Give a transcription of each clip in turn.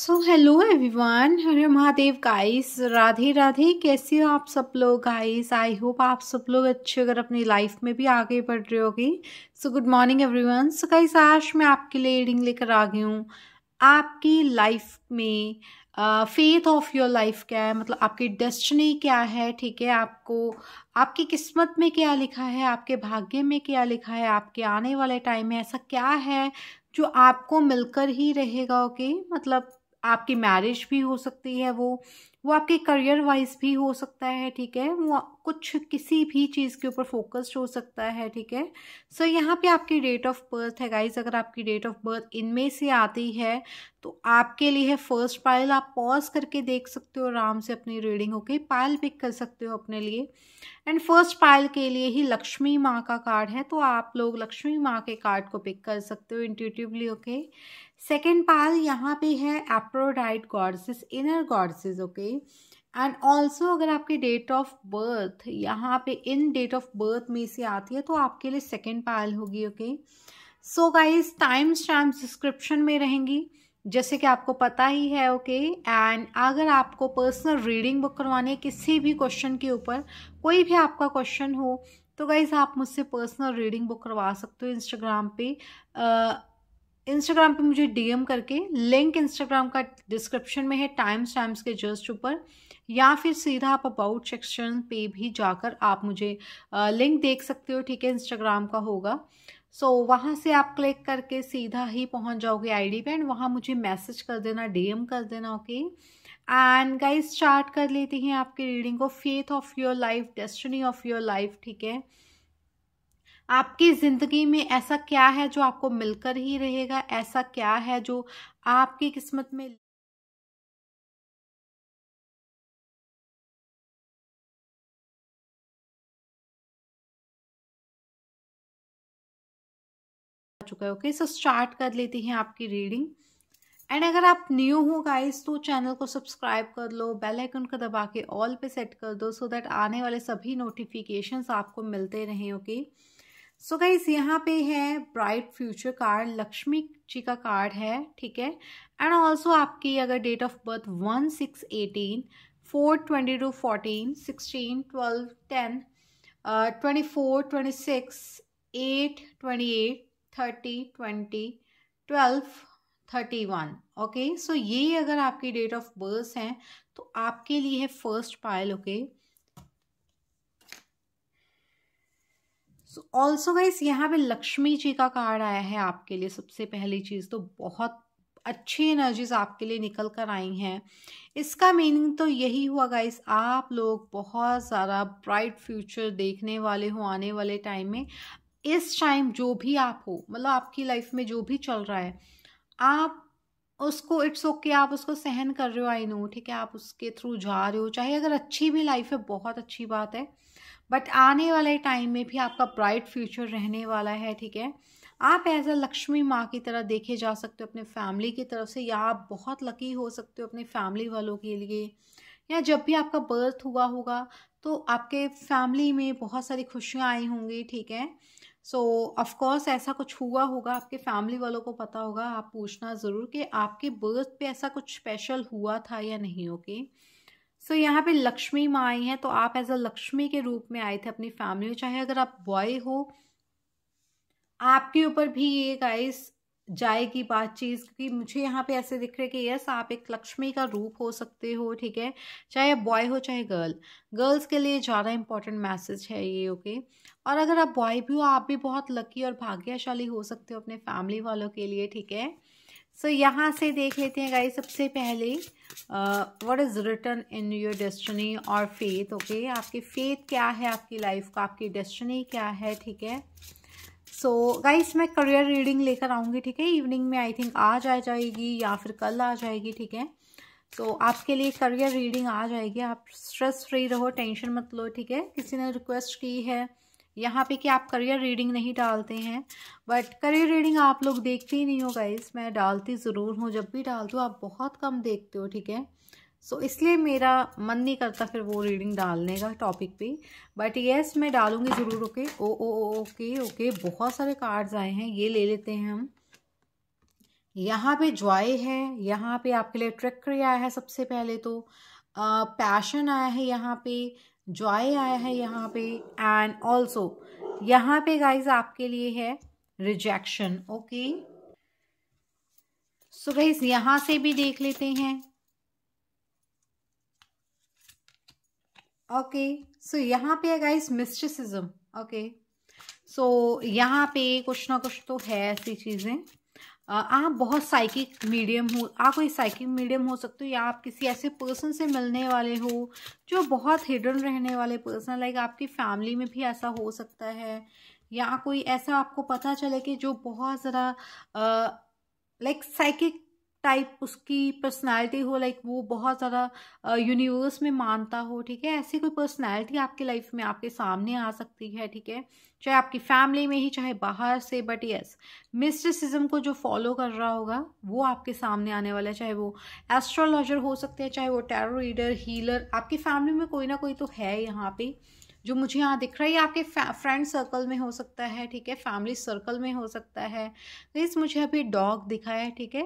सो hello everyone Hare Mahadev guys Radhe Radhe कैसे हो आप सब लोग गाइस आई होप आप सब लोग अच्छे अगर अपनी लाइफ में भी आगे बढ़ रहे होगे so good morning everyone so guys आज मैं आपके लिए रीडिंग लेकर आ गई हूँ आपकी लाइफ में फेथ ऑफ योर लाइफ क्या है मतलब आपकी डेस्टिनी क्या है ठीक है आपको आपकी किस्मत में क्या लिखा है आपके भाग्य में क्या लिखा है आपके आने वाले टाइम में ऐसा क्या है जो आपको मिलकर ही रहेगा ओके okay? मतलब आपकी मैरिज भी हो सकती है वो वो आपके करियर वाइज भी हो सकता है ठीक है वो कुछ किसी भी चीज़ के ऊपर फोकस्ड हो सकता है ठीक है सो so, यहाँ पे आपकी डेट ऑफ बर्थ है गाइज अगर आपकी डेट ऑफ बर्थ इनमें से आती है तो आपके लिए है फर्स्ट पायल आप पॉज करके देख सकते हो आराम से अपनी रीडिंग होके पायल पिक कर सकते हो अपने लिए एंड फर्स्ट पायल के लिए ही लक्ष्मी माँ का कार्ड है तो आप लोग लक्ष्मी माँ के कार्ड को पिक कर सकते हो intuitively okay okay? Second pile यहाँ पे है Aphrodite goddess inner goddess okay and also अगर आपके डेट ऑफ बर्थ यहाँ पे इन डेट ऑफ बर्थ में से आती है तो आपके लिए सेकेंड पाल होगी okay so guys time stamp description में रहेंगी जैसे कि आपको पता ही है ओके okay? एंड अगर आपको पर्सनल रीडिंग बुक करवाने किसी भी क्वेश्चन के ऊपर कोई भी आपका क्वेश्चन हो तो गाइज़ आप मुझसे पर्सनल रीडिंग बुक करवा सकते हो इंस्टाग्राम पे uh, इंस्टाग्राम पे मुझे डीएम करके लिंक इंस्टाग्राम का डिस्क्रिप्शन में है टाइम्स टाइम्स के जस्ट ऊपर या फिर सीधा आप अबाउट सेक्शन पे भी जाकर आप मुझे लिंक देख सकते हो ठीक है इंस्टाग्राम का होगा सो so, वहाँ से आप क्लिक करके सीधा ही पहुँच जाओगे आईडी पे एंड वहाँ मुझे मैसेज कर देना डीएम कर देना ओके एंड गाइस स्टार्ट कर लेती हैं आपकी रीडिंग को faith of your life destiny of your life ठीक है आपकी ज़िंदगी में ऐसा क्या है जो आपको मिलकर ही रहेगा ऐसा क्या है जो आपकी किस्मत में चुका है ओके सो स्टार्ट कर लेती हैं आपकी रीडिंग एंड अगर आप न्यू हो गाइस तो चैनल को सब्सक्राइब कर लो बेल आइकन को दबा के ऑल पे सेट कर दो सो so दैट आने वाले सभी नोटिफिकेशंस आपको मिलते रहें ओके okay? सो गाइज यहाँ पे है bright future card Lakshmi ji का कार्ड है ठीक है एंड ऑल्सो आपकी अगर date of birth one six eighteen four twenty two fourteen sixteen twelve ten twenty four twenty six eight twenty eight thirty twenty twelve thirty one okay so ये अगर आपकी date of birth हैं तो आपके लिए है first pile okay okay? So also guys यहाँ पे लक्ष्मी जी का कार्ड आया है आपके लिए सबसे पहली चीज़ तो बहुत अच्छी एनर्जीज आपके लिए निकल कर आई हैं इसका मीनिंग तो यही हुआ गाइस आप लोग बहुत सारा ब्राइट फ्यूचर देखने वाले हो आने वाले टाइम में इस टाइम जो भी आप हो मतलब आपकी लाइफ में जो भी चल रहा है आप उसको इट्स ओके okay, आप उसको सहन कर रहे हो आई नो ठीक है आप उसके थ्रू जा रहे हो चाहे अगर अच्छी भी लाइफ है बहुत अच्छी बात है बट आने वाले टाइम में भी आपका ब्राइट फ्यूचर रहने वाला है ठीक है आप एज अ लक्ष्मी माँ की तरह देखे जा सकते हो अपने फैमिली की तरफ से या आप बहुत लकी हो सकते हो अपने फैमिली वालों के लिए या जब भी आपका बर्थ हुआ होगा तो आपके फैमिली में बहुत सारी खुशियाँ आई होंगी ठीक है सो so, ऑफकोर्स ऐसा कुछ हुआ होगा आपके फैमिली वालों को पता होगा आप पूछना ज़रूर कि आपके बर्थ पे ऐसा कुछ स्पेशल हुआ था या नहीं ओके okay? सो so, यहाँ पे लक्ष्मी माँ आई हैं तो आप एज अ लक्ष्मी के रूप में आए थे अपनी फैमिली में चाहे अगर आप बॉय हो आपके ऊपर भी ये गाइस जाएगी बातचीत क्योंकि मुझे यहाँ पे ऐसे दिख रहे कि यस आप एक लक्ष्मी का रूप हो सकते हो ठीक है चाहे बॉय हो चाहे गर्ल गर्ल्स के लिए ज़्यादा इंपॉर्टेंट मैसेज है ये ओके और अगर आप बॉय भी हो आप भी बहुत लकी और भाग्यशाली हो सकते हो अपने फैमिली वालों के लिए ठीक है सो so, यहाँ से देख लेते हैं गाइस सबसे पहले what is written in your destiny और फेथ ओके आपकी फेथ क्या है आपकी लाइफ का आपकी डेस्टिनी क्या है ठीक है सो so, गाइस मैं करियर रीडिंग लेकर आऊँगी ठीक है इवनिंग में आई थिंक आज आ जाएगी या फिर कल आ जाएगी ठीक है तो आपके लिए करियर रीडिंग आ जाएगी आप स्ट्रेस फ्री रहो टेंशन मत लो ठीक है किसी ने रिक्वेस्ट की है यहाँ पे कि आप करियर रीडिंग नहीं डालते हैं बट करियर रीडिंग आप लोग देखते ही नहीं हो गाइस मैं डालती ज़रूर हूँ जब भी डालती हूँ आप बहुत कम देखते हो ठीक है सो so, इसलिए मेरा मन नहीं करता फिर वो रीडिंग डालने का टॉपिक पे बट येस मैं डालूंगी ज़रूर okay oh oh oh okay okay बहुत सारे कार्ड्स आए हैं ये ले लेते हैं हम यहाँ पे जॉय है यहाँ पे आपके लिए ट्रिक आया है सबसे पहले तो पैशन आया है यहाँ पे जॉय आया है यहाँ पे एंड ऑल्सो यहाँ पे गाइज आपके लिए है रिजेक्शन ओके सो गाइज यहां से भी देख लेते हैं ओके सो यहाँ पे है गाइज मिस्टिसिज्म ओके सो यहाँ पे कुछ ना कुछ तो है ऐसी चीज़ें आप बहुत साइकिक मीडियम हो आप कोई साइकिक मीडियम हो सकते हो या आप किसी ऐसे पर्सन से मिलने वाले हो जो बहुत हिडन रहने वाले पर्सन लाइक आपकी फैमिली में भी ऐसा हो सकता है या कोई ऐसा आपको पता चले कि जो बहुत ज़रा लाइक साइकिक टाइप उसकी पर्सनालिटी हो लाइक वो बहुत ज़्यादा यूनिवर्स में मानता हो ठीक है ऐसी कोई पर्सनालिटी आपकी लाइफ में आपके सामने आ सकती है ठीक है चाहे आपकी फैमिली में ही चाहे बाहर से बट यस मिस्टिसिज्म को जो फॉलो कर रहा होगा वो आपके सामने आने वाला है चाहे वो एस्ट्रोलॉजर हो सकते हैं चाहे वो टैरो रीडर हीलर आपकी फैमिली में कोई ना कोई तो है यहाँ पे जो मुझे यहाँ दिख रहा है ये आपके फ्रेंड सर्कल में हो सकता है ठीक है फैमिली सर्कल में हो सकता है तो इस मुझे अभी डॉग दिखा है ठीक है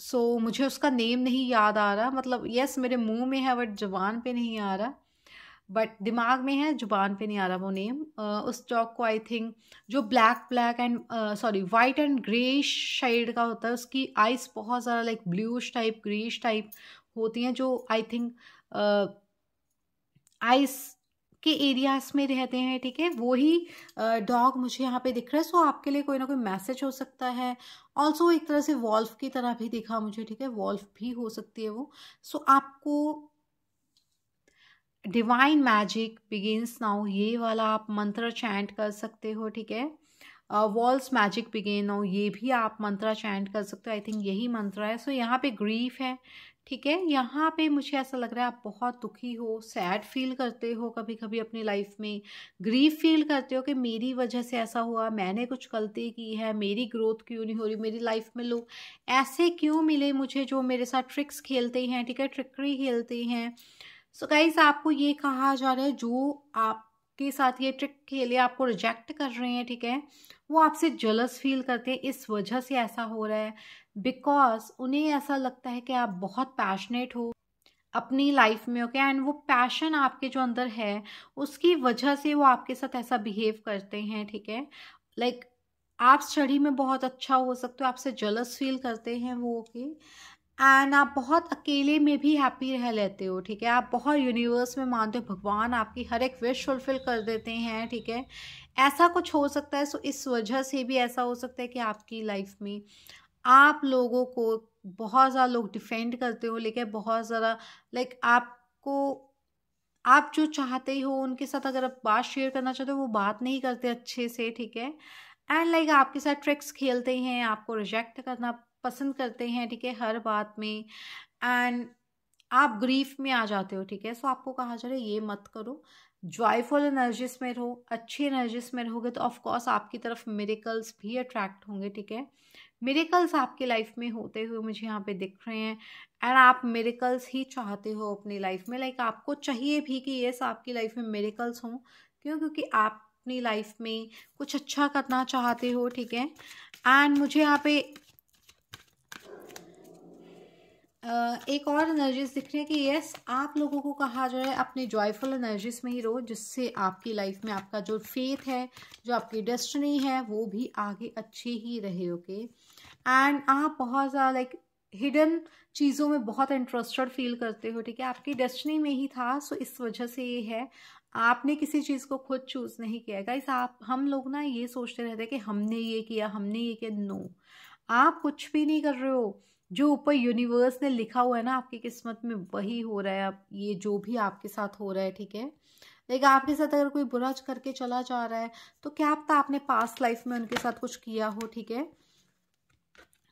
सो so, मुझे उसका नेम नहीं याद आ रहा मतलब यस yes, मेरे मुंह में है बट जुबान पे नहीं आ रहा बट दिमाग में है जुबान पे नहीं आ रहा वो नेम uh, उस डॉग को आई थिंक जो black black and sorry white and greyish shade का होता है उसकी आइज बहुत ज़्यादा like bluish type greyish type होती हैं जो आई थिंक आइस के एरियाज में रहते हैं ठीक है वो ही डॉग मुझे यहाँ पे दिख रहा है सो आपके लिए कोई ना कोई मैसेज हो सकता है ऑल्सो एक तरह से वॉल्फ की तरह भी दिखा मुझे ठीक है वॉल्फ भी हो सकती है वो सो so, आपको डिवाइन मैजिक बिगिनस नाउ ये वाला आप मंत्र चैंट कर सकते हो ठीक है वॉल्स मैजिक बिगेन नाउ ये भी आप मंत्र चैंट कर सकते हो आई थिंक यही मंत्र है सो so, यहाँ पे ग्रीफ है ठीक है यहाँ पे मुझे ऐसा लग रहा है आप बहुत दुखी हो सैड फील करते हो कभी कभी अपनी लाइफ में ग्रीफ फील करते हो कि मेरी वजह से ऐसा हुआ मैंने कुछ गलती की है मेरी ग्रोथ क्यों नहीं हो रही मेरी लाइफ में लोग ऐसे क्यों मिले मुझे जो मेरे साथ ट्रिक्स खेलते हैं ठीक है ट्रिकरी खेलते हैं सो so गाइज आपको ये कहा जा रहा है जो आप के साथ ये ट्रिक के लिए आपको रिजेक्ट कर रहे हैं ठीक है वो आपसे जलस फील करते हैं इस वजह से ऐसा हो रहा है बिकॉज उन्हें ऐसा लगता है कि आप बहुत पैशनेट हो अपनी लाइफ में ओके okay? एंड वो पैशन आपके जो अंदर है उसकी वजह से वो आपके साथ ऐसा बिहेव करते हैं ठीक है लाइक like, आप स्टडी में बहुत अच्छा हो सकते हो आपसे जलस फील करते हैं वो ओके okay? एंड आप बहुत अकेले में भी हैप्पी रह लेते हो ठीक है आप बहुत यूनिवर्स में मानते हो भगवान आपकी हर एक विश फुलफिल कर देते हैं ठीक है ऐसा कुछ हो सकता है सो इस वजह से भी ऐसा हो सकता है कि आपकी लाइफ में आप लोगों को बहुत ज़्यादा लोग डिफेंड करते हो लेकिन बहुत ज़्यादा लाइक आपको आप जो चाहते हो उनके साथ अगर आप बात शेयर करना चाहते हो वो बात नहीं करते अच्छे से ठीक है एंड लाइक like, आपके साथ ट्रिक्स खेलते हैं आपको रिजेक्ट करना पसंद करते हैं ठीक है हर बात में एंड आप ग्रीफ में आ जाते हो ठीक है सो आपको कहा जा रहा है ये मत करो जॉयफुल एनर्जीज में रहो अच्छी एनर्जीज में रहोगे तो ऑफकोर्स आपकी तरफ मेरेकल्स भी अट्रैक्ट होंगे ठीक है मेरेकल्स आपकी लाइफ में होते हुए मुझे यहाँ पे दिख रहे हैं एंड आप मेरेकल्स ही चाहते हो अपनी लाइफ में लाइक आपको चाहिए भी कि येस आपकी लाइफ में मेरेकल्स हों क्यों क्योंकि आप अपनी लाइफ में कुछ अच्छा करना चाहते हो ठीक है एंड मुझे यहाँ पे एक और एनर्जीज दिख रही है कि यस आप लोगों को कहा जा रहा है अपने जॉयफुल एनर्जीज में ही रहो जिससे आपकी लाइफ में आपका जो फेथ है जो आपकी डेस्टिनी है वो भी आगे अच्छे ही रहे ओके एंड आप बहुत ज़्यादा लाइक हिडन चीज़ों में बहुत इंटरेस्टेड फील करते हो ठीक है आपकी डेस्टिनी में ही था सो इस वजह से ये है आपने किसी चीज़ को खुद चूज़ नहीं किया गाइस आप हम लोग ना ये सोचते रहते कि हमने ये किया हमने ये किया नो आप कुछ भी नहीं कर रहे हो जो ऊपर यूनिवर्स ने लिखा हुआ है ना आपकी किस्मत में वही हो रहा है आप ये जो भी आपके साथ हो रहा है ठीक है लेकिन आपके साथ अगर कोई बुरा करके चला जा रहा है तो क्या पता आपने पास्ट लाइफ में उनके साथ कुछ किया हो ठीक है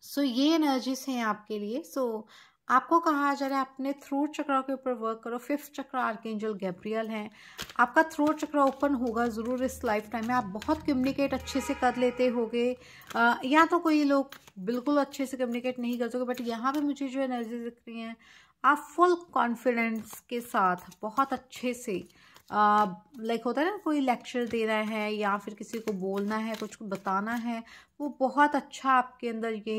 सो so, ये एनर्जीज हैं आपके लिए सो so, आपको कहा जा रहा है अपने थ्रोट चक्र के ऊपर वर्क करो फिफ्थ चक्र आर्केंजल गैब्रियल हैं आपका थ्रोट चक्रा ओपन होगा ज़रूर इस लाइफ टाइम में आप बहुत कम्युनिकेट अच्छे से कर लेते होगे या तो कोई लोग बिल्कुल अच्छे से कम्युनिकेट नहीं कर सके बट यहाँ पे मुझे जो एनर्जी दिख रही है आप फुल कॉन्फिडेंस के साथ बहुत अच्छे से लाइक होता है ना कोई लेक्चर देना है या फिर किसी को बोलना है कुछ बताना है वो बहुत अच्छा आपके अंदर ये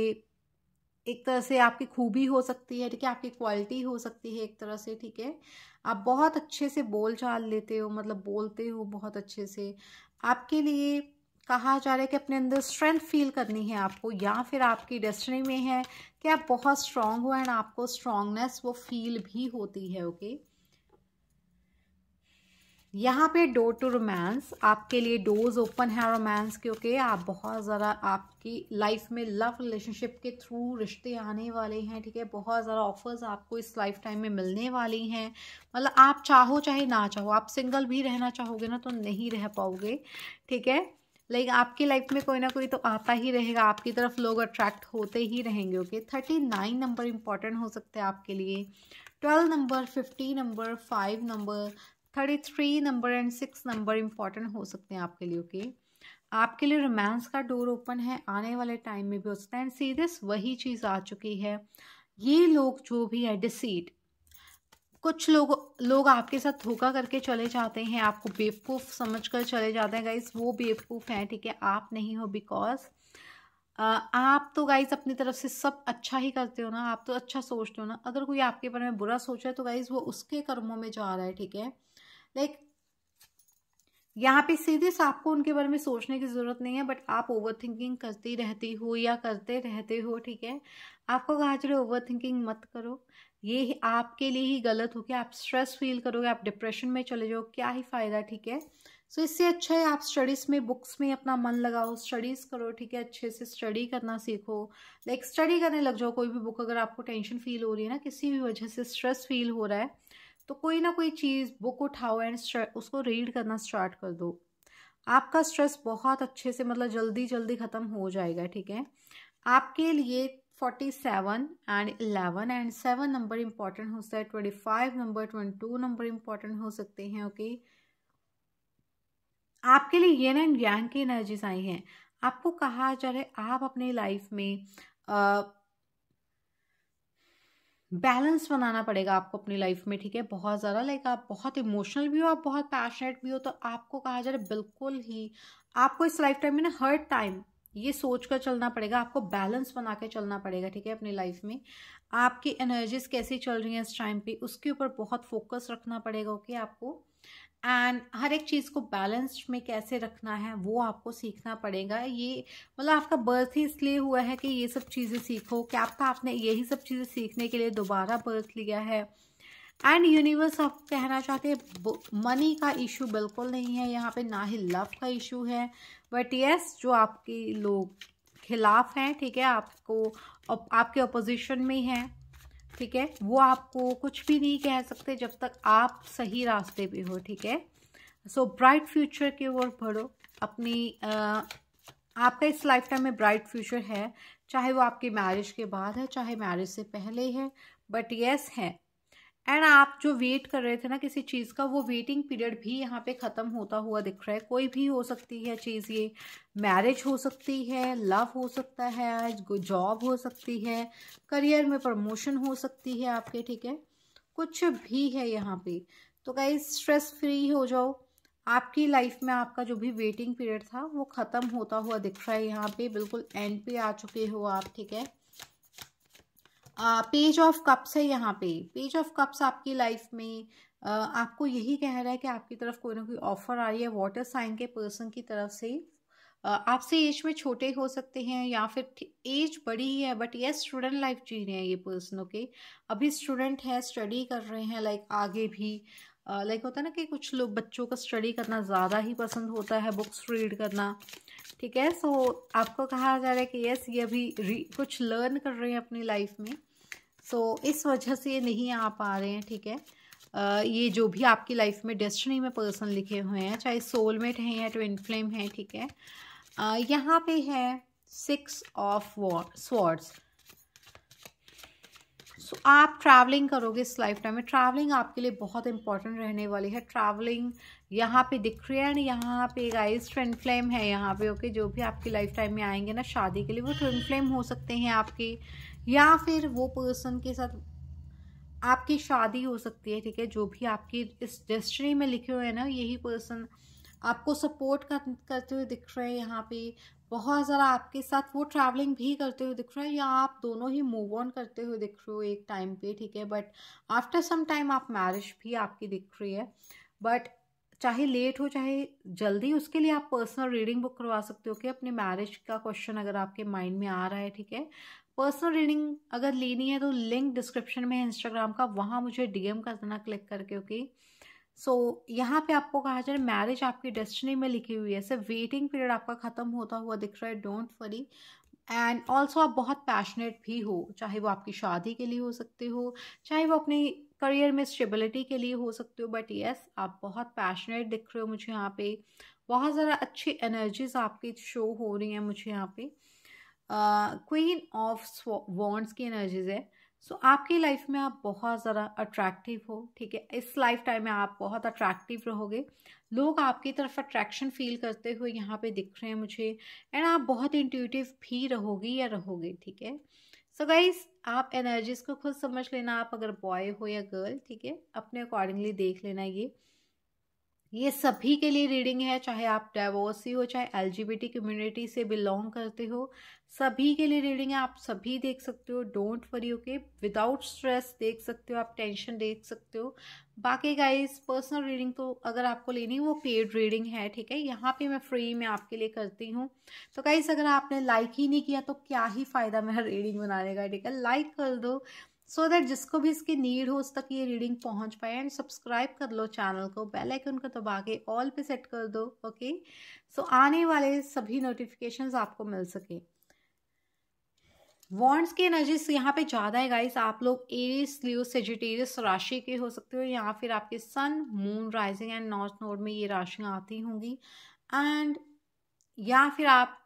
एक तरह से आपकी खूबी हो सकती है ठीक है आपकी क्वालिटी हो सकती है एक तरह से ठीक है आप बहुत अच्छे से बोल चाल लेते हो मतलब बोलते हो बहुत अच्छे से आपके लिए कहा जा रहा है कि अपने अंदर स्ट्रेंथ फील करनी है आपको या फिर आपकी डेस्टिनी में है कि आप बहुत स्ट्रांग हो एंड आपको स्ट्रांगनेस वो फील भी होती है ओके okay? यहाँ पे डोर टू रोमांस आपके लिए डोर्स ओपन है रोमांस क्योंकि आप बहुत ज़्यादा आपकी लाइफ में लव रिलेशनशिप के थ्रू रिश्ते आने वाले हैं ठीक है बहुत ज़्यादा ऑफर्स आपको इस लाइफ टाइम में मिलने वाली हैं मतलब आप चाहो चाहे ना चाहो आप सिंगल भी रहना चाहोगे ना तो नहीं रह पाओगे ठीक है लाइक आपकी लाइफ में कोई ना कोई तो आता ही रहेगा आपकी तरफ लोग अट्रैक्ट होते ही रहेंगे okay thirty nine number important हो सकते हैं आपके लिए twelve number fifty number five number thirty three number and six number important हो सकते हैं आपके लिए ओके okay? आपके लिए रोमांस का डोर ओपन है आने वाले टाइम में भी हो सकता है एंड सीरियस वही चीज़ आ चुकी है ये लोग जो भी है डिसीट कुछ लोग लोग आपके साथ धोखा करके चले जाते हैं आपको बेवकूफ़ समझ कर चले जाते हैं गाइज वो बेवकूफ़ हैं ठीक है आप नहीं हो बिकॉज आप तो गाइज अपनी तरफ से सब अच्छा ही करते हो ना आप तो अच्छा सोचते हो ना अगर कोई आपके बारे में बुरा सोच रहा है तो गाइज वो उसके कर्मों में जा रहा है ठीक है लाइक यहाँ पे सीधे से आपको उनके बारे में सोचने की ज़रूरत नहीं है बट आप ओवर थिंकिंग करती रहती हो या करते रहते हो ठीक है आपको कहा चले ओवर थिंकिंग मत करो ये आपके लिए ही गलत हो गया आप स्ट्रेस फील करोगे आप डिप्रेशन में चले जाओ क्या ही फ़ायदा ठीक है सो so, इससे अच्छा है आप स्टडीज़ में बुक्स में अपना मन लगाओ स्टडीज़ करो ठीक है अच्छे से स्टडी करना सीखो लाइक स्टडी करने लग जाओ कोई भी बुक अगर आपको टेंशन फील हो रही है ना किसी भी वजह से स्ट्रेस फील हो रहा है तो कोई ना कोई चीज़ बुक उठाओ एंड उसको रीड करना स्टार्ट कर दो आपका स्ट्रेस बहुत अच्छे से मतलब जल्दी जल्दी ख़त्म हो जाएगा ठीक है आपके लिए forty seven and eleven and seven number important हो सकता है twenty five number twenty two number important हो सकते हैं ओके okay? आपके लिए ये एंड यांग की एनर्जीज आई हैं आपको कहा जा रहा है आप अपनी लाइफ में आ, बैलेंस बनाना पड़ेगा आपको अपनी लाइफ में ठीक है बहुत ज़्यादा लाइक आप बहुत इमोशनल भी हो आप बहुत पैशनेट भी हो तो आपको कहा जा रहा है बिल्कुल ही आपको इस लाइफ टाइम में ना हर टाइम ये सोच कर चलना पड़ेगा आपको बैलेंस बना के चलना पड़ेगा ठीक है अपनी लाइफ में आपकी एनर्जीज कैसी चल रही हैं इस टाइम पे उसके ऊपर बहुत फोकस रखना पड़ेगा ओके आपको एंड हर एक चीज़ को बैलेंस में कैसे रखना है वो आपको सीखना पड़ेगा ये मतलब आपका बर्थ ही इसलिए हुआ है कि ये सब चीज़ें सीखो क्या आपका आपने यही सब चीज़ें सीखने के लिए दोबारा बर्थ लिया है एंड यूनिवर्स आप कहना चाहते हैं मनी का इशू बिल्कुल नहीं है यहाँ पे ना ही लव का इशू है बट यस जो आपके लोग खिलाफ हैं ठीक है आपको आपके अपोजिशन में हैं ठीक है वो आपको कुछ भी नहीं कह सकते जब तक आप सही रास्ते पे हो ठीक है सो ब्राइट फ्यूचर की ओर बढ़ो अपनी आ, आपका इस लाइफ टाइम में ब्राइट फ्यूचर है चाहे वो आपके मैरिज के बाद है चाहे मैरिज से पहले है बट येस है एंड आप जो वेट कर रहे थे ना किसी चीज़ का वो वेटिंग पीरियड भी यहाँ पे ख़त्म होता हुआ दिख रहा है कोई भी हो सकती है चीज़ ये मैरिज हो सकती है लव हो सकता है जॉब हो सकती है करियर में प्रमोशन हो सकती है आपके ठीक है कुछ भी है यहाँ पे तो कहीं स्ट्रेस फ्री हो जाओ आपकी लाइफ में आपका जो भी वेटिंग पीरियड था वो ख़त्म होता हुआ दिख रहा है यहाँ पे बिल्कुल एंड पे आ चुके हो आप ठीक है पेज ऑफ कप्स है यहाँ पे पेज ऑफ कप्स आपकी लाइफ में uh, आपको यही कह रहा है कि आपकी तरफ कोई ना कोई ऑफर आ रही है वाटर साइन के पर्सन की तरफ से uh, आपसे एज में छोटे हो सकते हैं या फिर एज बड़ी ही है बट ये स्टूडेंट लाइफ जी रहे हैं ये पर्सन ओके अभी स्टूडेंट है स्टडी कर रहे हैं लाइक आगे भी लाइक uh, होता है ना कि कुछ लोग बच्चों का स्टडी करना ज़्यादा ही पसंद होता है बुक्स रीड करना ठीक है सो so, आपको कहा जा रहा है कि यस ये अभी कुछ लर्न कर रहे हैं अपनी लाइफ में सो इस वजह से ये नहीं आ पा रहे हैं ठीक है आ, ये जो भी आपकी लाइफ में डेस्टिनी में पर्सन लिखे हुए हैं चाहे सोलमेट हैं या ट्विन फ्लेम हैं ठीक है यहाँ पे है सिक्स ऑफ स्वॉर्ड्स सो आप ट्रैवलिंग करोगे इस लाइफ टाइम में ट्रैवलिंग आपके लिए बहुत इंपॉर्टेंट रहने वाली है ट्रैवलिंग यहाँ पे दिख रही है एंड यहाँ पे गाइस ट्विन फ्लेम है यहाँ पे ओके okay? जो भी आपकी लाइफ टाइम में आएंगे ना शादी के लिए वो ट्विन फ्लेम हो सकते हैं आपके या फिर वो पर्सन के साथ आपकी शादी हो सकती है ठीक है जो भी आपकी इस डेस्टिनी में लिखे हुए हैं ना यही पर्सन आपको सपोर्ट कर, करते हुए दिख रहे हैं यहाँ पे बहुत ज़रा आपके साथ वो ट्रैवलिंग भी करते हुए दिख रहा है या आप दोनों ही मूव ऑन करते हुए दिख रहे हो एक टाइम पे ठीक है बट आफ्टर सम टाइम आप मैरिज भी आपकी दिख रही है बट चाहे लेट हो चाहे जल्दी उसके लिए आप पर्सनल रीडिंग बुक करवा सकते हो कि अपने मैरिज का क्वेश्चन अगर आपके माइंड में आ रहा है ठीक है पर्सनल रीडिंग अगर लेनी है तो लिंक डिस्क्रिप्शन में है इंस्टाग्राम का वहाँ मुझे डीएम कर देना क्लिक करके ओके सो so, यहाँ पे आपको कहा जा रहा है मैरिज आपकी डेस्टिनी में लिखी हुई है सिर्फ वेटिंग पीरियड आपका ख़त्म होता हुआ दिख रहा है डोंट वरी एंड ऑल्सो आप बहुत पैशनेट भी हो चाहे वो आपकी शादी के लिए हो सकते हो चाहे वो अपनी करियर में स्टेबिलिटी के लिए हो सकते हो बट येस आप बहुत पैशनेट दिख रहे हो मुझे यहाँ पे बहुत ज़्यादा अच्छी एनर्जीज आपकी शो हो रही हैं मुझे यहाँ पे क्वीन ऑफ वॉन्ट्स की एनर्जीज है सो so, आपकी लाइफ में आप बहुत ज़रा अट्रैक्टिव हो ठीक है इस लाइफ टाइम में आप बहुत अट्रैक्टिव रहोगे लोग आपकी तरफ अट्रैक्शन फील करते हुए यहाँ पे दिख रहे हैं मुझे एंड आप बहुत इंट्यूटिव भी रहोगे या रहोगे ठीक है सो so गाइज आप एनर्जीज को खुद समझ लेना आप अगर बॉय हो या गर्ल ठीक है अपने अकॉर्डिंगली देख लेना ये ये सभी के लिए रीडिंग है चाहे आप डाइवोर्सी हो चाहे एलजीबीटी कम्युनिटी से बिलोंग करते हो सभी के लिए रीडिंग है आप सभी देख सकते हो don't worry okay without stress देख सकते हो आप टेंशन देख सकते हो बाकी गाइस पर्सनल रीडिंग तो अगर आपको लेनी वो पेड रीडिंग है ठीक है यहाँ पे मैं फ्री में आपके लिए करती हूँ तो गाइस अगर आपने लाइक ही नहीं किया तो क्या ही फ़ायदा मेरा रीडिंग बनाने का ठीक है लाइक कर दो सो so दैट जिसको भी इसकी नीड हो उस तक ये रीडिंग पहुंच पाए एंड सब्सक्राइब कर लो चैनल को बेल आइकन को दबा के ऑल पे सेट कर दो ओके okay? सो so, आने वाले सभी नोटिफिकेशंस आपको मिल सके वॉन्ट्स की एनर्जी यहाँ पे ज़्यादा है गाइस आप लोग एरिस लियो सेजिटेरियस राशि के हो सकते हो या फिर आपके sun moon rising and north node में ये राशियाँ आती होंगी एंड या फिर आप